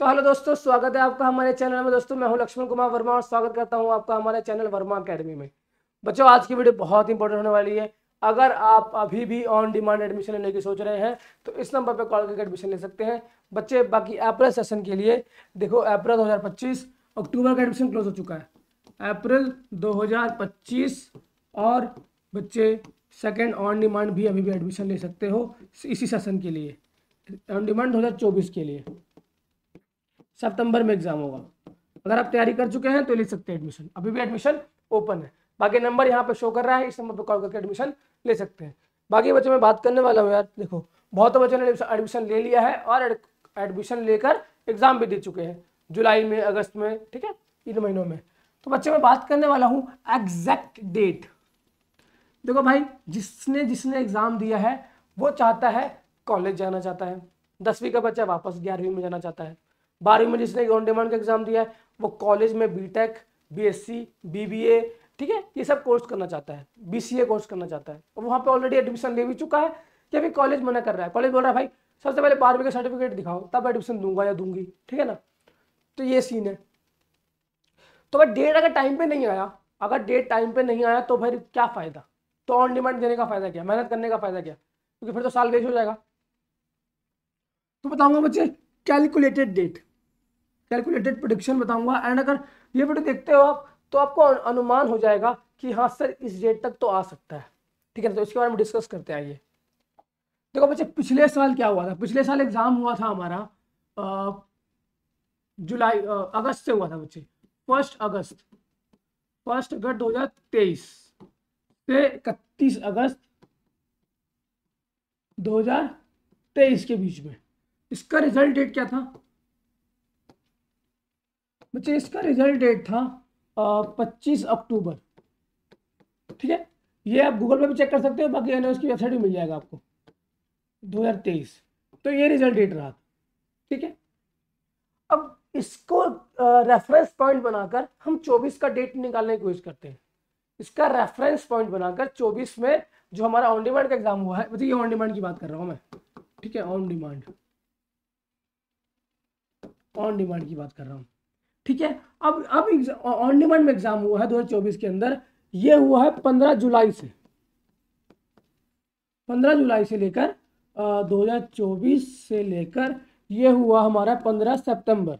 तो हेलो दोस्तों स्वागत है आपका हमारे चैनल में दोस्तों मैं हूं लक्ष्मण कुमार वर्मा और स्वागत करता हूं आपका हमारे चैनल वर्मा अकेडमी में बच्चों आज की वीडियो बहुत इंपॉर्टेंट होने वाली है अगर आप अभी भी ऑन डिमांड एडमिशन लेने की सोच रहे हैं तो इस नंबर पर कॉल करके एडमिशन ले सकते हैं बच्चे बाकी अप्रैल सेशन के लिए देखो अप्रैल दो अक्टूबर का एडमिशन क्लोज हो चुका है अप्रैल दो और बच्चे सेकेंड ऑन डिमांड भी अभी भी एडमिशन ले सकते हो इसी सेशन के लिए ऑन डिमांड दो के लिए सितंबर में एग्जाम होगा अगर आप तैयारी कर चुके हैं तो ले सकते हैं एडमिशन अभी भी एडमिशन ओपन है बाकी नंबर यहाँ पे शो कर रहा है इस नंबर पर कॉल करके एडमिशन ले सकते हैं बाकी बच्चों में बात करने वाला हूँ यार देखो बहुत बच्चों ने एडमिशन ले लिया है और एडमिशन लेकर एग्जाम भी दे चुके हैं जुलाई में अगस्त में ठीक है इन महीनों में तो बच्चे में बात करने वाला हूँ एग्जैक्ट डेट देखो भाई जिसने जिसने एग्ज़ाम दिया है वो चाहता है कॉलेज जाना चाहता है दसवीं का बच्चा वापस ग्यारहवीं में जाना चाहता है बारहवीं में जिसने ऑन डिमांड का एग्जाम दिया है वो कॉलेज में B tech B S C B B A ठीक है ये सब कोर्स करना चाहता है बी सी ए कोर्स करना चाहता है और वहाँ पे ऑलरेडी एडमिशन ले भी चुका है या फिर कॉलेज मना कर रहा है कॉलेज बोल रहा है भाई सबसे पहले बारहवीं का सर्टिफिकेट दिखाओ तब एडमिशन दूंगा या दूंगी ठीक है ना तो ये सीन है तो भाई डेट अगर टाइम पे नहीं आया अगर डेट टाइम पे नहीं आया तो फिर क्या फ़ायदा तो ऑन डिमांड देने का फ़ायदा क्या मेहनत करने का फ़ायदा क्या क्योंकि फिर तो साल वेस्ट हो जाएगा तो बताऊंगा बच्चे कैलकुलेटेड डेट कैलकुलेटेड प्रोडिक्शन बताऊंगा एंड अगर ये वीडियो देखते हो आप तो आपको अनुमान हो जाएगा कि हाँ सर इस डेट तक तो आ सकता है ठीक है तो इसके बारे में डिस्कस करते आइए देखो बच्चे पिछले साल क्या हुआ था पिछले साल एग्जाम हुआ था हमारा जुलाई अगस्त से हुआ था बच्चे फर्स्ट अगस्त फर्स्ट अगस्त दो हजार तेईस से इकतीस अगस्त 2023 के बीच में इसका रिजल्ट डेट क्या था बच्चे इसका रिजल्ट डेट था पच्चीस अक्टूबर ठीक है ये आप गूगल पर भी चेक कर सकते हो बाकी एन की वेबसाइट भी मिल जाएगा आपको 2023 तो ये रिजल्ट डेट रहा ठीक है अब इसको रेफरेंस पॉइंट बनाकर हम 24 का डेट निकालने की कोशिश करते हैं इसका रेफरेंस पॉइंट बनाकर 24 में जो हमारा ऑन डिमांड का एग्जाम हुआ है मतलब ये ऑन डिमांड की बात कर रहा हूँ मैं ठीक है ऑन डिमांड ऑन डिमांड की बात कर रहा हूँ ठीक है अब अब ऑन डिमांड में एग्जाम हुआ है 2024 के अंदर ये हुआ है 15 जुलाई से 15 जुलाई से लेकर हजार 2024 से लेकर ये हुआ हमारा 15 सितंबर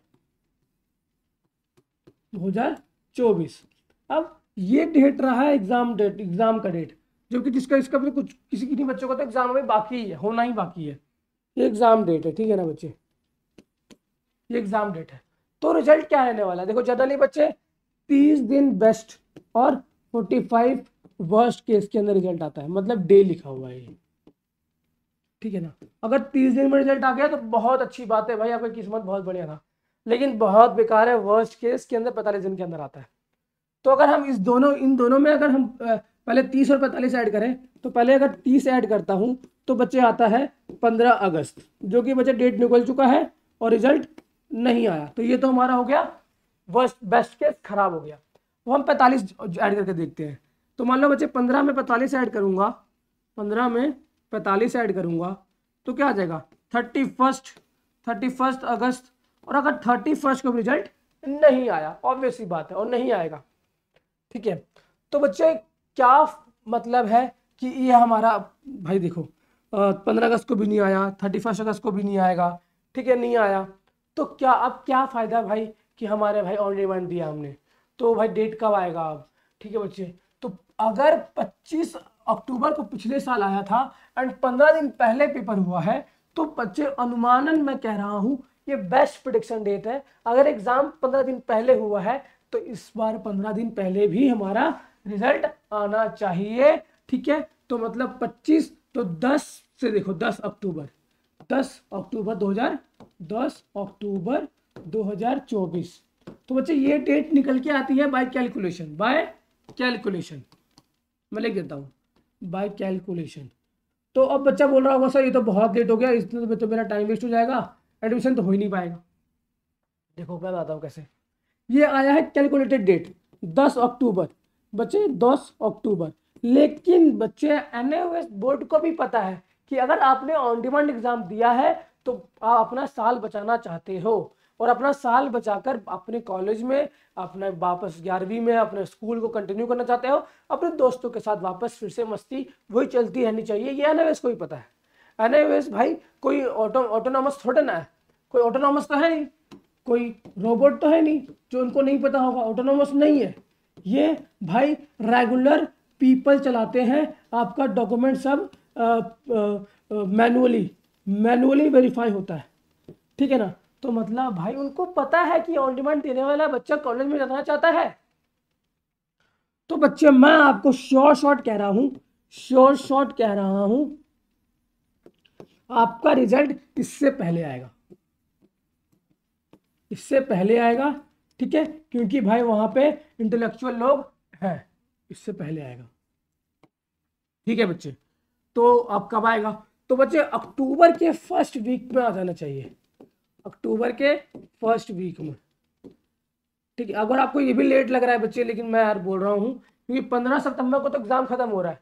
2024 अब ये डेट रहा है एग्जाम डेट एग्जाम का डेट जो कि जिसका इसका भी कुछ किसी किन्हीं बच्चों का तो एग्जाम अभी बाकी है होना ही बाकी है ये एग्जाम डेट है ठीक है ना बच्चे ये एग्जाम डेट है तो रिजल्ट क्या रहने वाला है देखो जनरली बच्चे तीस दिन बेस्ट और फोर्टी फाइव वर्स्ट केस के अंदर रिजल्ट आता है मतलब डे लिखा हुआ है ठीक है ना अगर तीस दिन में रिजल्ट आ गया तो बहुत अच्छी बात है भाई आपकी किस्मत बहुत बढ़िया था लेकिन बहुत बेकार है वर्स्ट केस के अंदर पैंतालीस दिन के अंदर आता है तो अगर हम इस दोनों इन दोनों में अगर हम पहले तीस और पैंतालीस ऐड करें तो पहले अगर तीस ऐड करता हूँ तो बच्चे आता है पंद्रह अगस्त जो कि बच्चे डेट निकल चुका है और रिजल्ट नहीं आया तो ये तो हमारा हो गया वर्स्ट बेस्ट केस खराब हो गया वो हम पैंतालीस ऐड करके देखते हैं तो मान लो बच्चे पंद्रह में पैंतालीस ऐड करूँगा पंद्रह में पैंतालीस ऐड करूँगा तो क्या आ जाएगा थर्टी फर्स्ट थर्टी फर्स्ट अगस्त और अगर थर्टी फर्स्ट को रिजल्ट नहीं आया ऑब्वियसली बात है और नहीं आएगा ठीक है तो बच्चे क्या मतलब है कि ये हमारा भाई देखो पंद्रह अगस्त को भी नहीं आया थर्टी फर्स्ट अगस्त को भी नहीं आएगा ठीक है नहीं आया तो क्या अब क्या फ़ायदा भाई कि हमारे भाई ऑन डिमांड दिया हमने तो भाई डेट कब आएगा अब ठीक है बच्चे तो अगर 25 अक्टूबर को पिछले साल आया था एंड 15 दिन पहले पेपर हुआ है तो बच्चे अनुमानन मैं कह रहा हूँ ये बेस्ट प्रोडिक्शन डेट है अगर एग्ज़ाम 15 दिन पहले हुआ है तो इस बार 15 दिन पहले भी हमारा रिजल्ट आना चाहिए ठीक है तो मतलब 25 तो 10 से देखो 10 अक्टूबर 10 अक्टूबर 2000 10 अक्टूबर 2024 तो बच्चे ये डेट निकल के आती है बाय कैलकुलेशन बाय कैलकुलेशन मैं लिख देता हूँ बाय कैलकुलेशन तो अब बच्चा बोल रहा होगा सर ये तो बहुत लेट हो गया इसमें तो, तो मेरा टाइम वेस्ट हो जाएगा एडमिशन तो हो ही नहीं पाएगा देखो क्या बताता हूँ कैसे ये आया है कैलकुलेटेड डेट दस अक्टूबर बच्चे दस अक्टूबर लेकिन बच्चे एन बोर्ड को भी पता है कि अगर आपने ऑन डिमांड एग्जाम दिया है तो आप अपना साल बचाना चाहते हो और अपना साल बचाकर अपने कॉलेज में अपने वापस ग्यारहवीं में अपने स्कूल को कंटिन्यू करना चाहते हो अपने दोस्तों के साथ वापस फिर से मस्ती वही चलती रहनी चाहिए ये एनएवएस को ही पता है एनएवएस भाई कोई ऑटो ऑटोनॉमस थोड़ा ना है कोई ऑटोनॉमस तो है नहीं कोई रोबोट तो है नहीं जो उनको नहीं पता होगा ऑटोनॉमस नहीं है ये भाई रेगुलर पीपल चलाते हैं आपका डॉक्यूमेंट सब मैनुअली मैनुअली वेरीफाई होता है ठीक है ना तो मतलब भाई उनको पता है कि ऑन डिमांड देने वाला बच्चा कॉलेज में जाना चाहता है तो बच्चे मैं आपको श्योर शॉर्ट कह रहा हूं श्योर शॉर्ट कह रहा हूं आपका रिजल्ट इससे पहले आएगा इससे पहले आएगा ठीक है क्योंकि भाई वहां पे इंटेलेक्चुअल लोग हैं इससे पहले आएगा ठीक है बच्चे तो आप कब आएगा तो बच्चे अक्टूबर के फर्स्ट वीक में आ जाना चाहिए अक्टूबर के फर्स्ट वीक में ठीक है अगर आपको ये भी लेट लग रहा है बच्चे लेकिन मैं यार बोल रहा हूँ क्योंकि पंद्रह सितंबर को तो एग्ज़ाम खत्म हो रहा है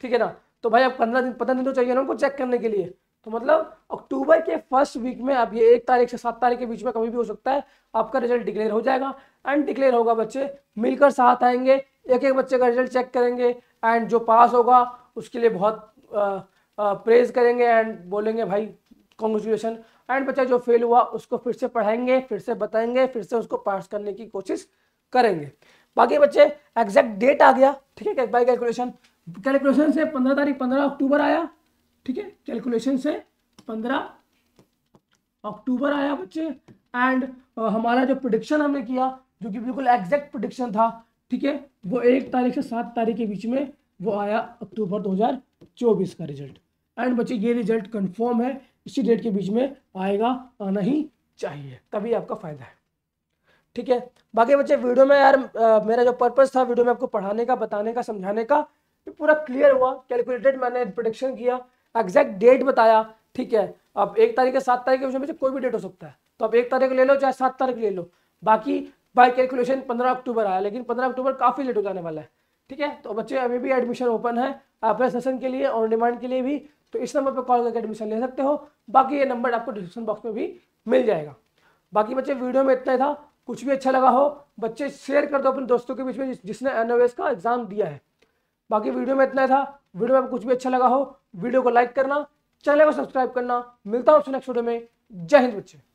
ठीक है ना तो भाई आप पंद्रह दिन पंद्रह दिन तो चाहिए ना उनको चेक करने के लिए तो मतलब अक्टूबर के फर्स्ट वीक में आप ये एक तारीख से सात तारीख के बीच में कभी भी हो सकता है आपका रिजल्ट डिक्लेयर हो जाएगा एंड डिक्लेयर होगा बच्चे मिलकर साथ आएंगे एक एक बच्चे का रिजल्ट चेक करेंगे एंड जो पास होगा उसके लिए बहुत आ, प्रेज करेंगे एंड बोलेंगे भाई कॉन्ग्रेचुलेसन एंड बच्चा जो फेल हुआ उसको फिर से पढ़ाएंगे फिर से बताएंगे फिर से उसको पास करने की कोशिश करेंगे बाकी बच्चे एग्जैक्ट डेट आ गया ठीक है बाई कैलकुलेशन कैलकुलेशन से पंद्रह तारीख पंद्रह अक्टूबर आया ठीक है कैलकुलेशन से पंद्रह अक्टूबर आया बच्चे एंड हमारा जो प्रोडिक्शन हमने किया जो कि बिल्कुल एग्जैक्ट प्रोडिक्शन था ठीक है वो एक तारीख से सात तारीख के बीच में वो आया अक्टूबर 2024 का रिजल्ट एंड बच्चे ये रिजल्ट कन्फर्म है इसी डेट के बीच में आएगा आना ही चाहिए तभी आपका फ़ायदा है ठीक है बाकी बच्चे वीडियो में यार आ, मेरा जो पर्पस था वीडियो में आपको पढ़ाने का बताने का समझाने का तो पूरा क्लियर हुआ कैलकुलेटेड मैंने प्रोडिक्शन किया एग्जैक्ट डेट बताया ठीक है अब एक तारीख या सात तारीख के में बच्चे कोई भी डेट हो सकता है तो आप एक तारीख ले लो चाहे सात तारीख ले लो बाकी बाय कैलकुलेशन पंद्रह अक्टूबर आया लेकिन पंद्रह अक्टूबर काफ़ी लेट हो जाने वाला है ठीक है तो बच्चे अभी भी एडमिशन ओपन है आप सेशन के लिए ऑन डिमांड के लिए भी तो इस नंबर पर कॉल करके एडमिशन ले सकते हो बाकी ये नंबर आपको डिस्क्रिप्शन बॉक्स में भी मिल जाएगा बाकी बच्चे वीडियो में इतना ही था कुछ भी अच्छा लगा हो बच्चे शेयर कर दो अपने दोस्तों के बीच में जिसने एन का एग्ज़ाम दिया है बाकी वीडियो में इतना ही था वीडियो में कुछ भी अच्छा लगा हो वीडियो को लाइक करना चैनल को सब्सक्राइब करना मिलता हूँ नेक्स्ट वीडियो में जय हिंद बच्चे